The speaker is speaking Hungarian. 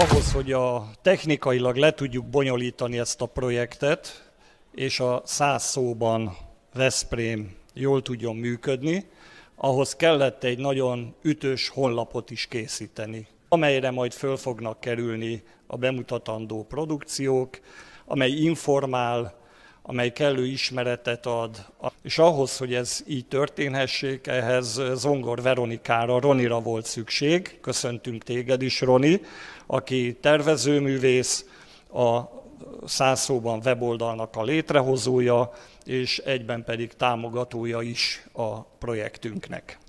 ahhoz, hogy a technikailag le tudjuk bonyolítani ezt a projektet, és a száz szóban Veszprém jól tudjon működni, ahhoz kellett egy nagyon ütős honlapot is készíteni, amelyre majd föl fognak kerülni a bemutatandó produkciók, amely informál, amely kellő ismeretet ad. És ahhoz, hogy ez így történhessék, ehhez Zongor Veronikára, Ronira volt szükség. Köszöntünk téged is, Roni, aki tervezőművész, a Szászóban weboldalnak a létrehozója, és egyben pedig támogatója is a projektünknek.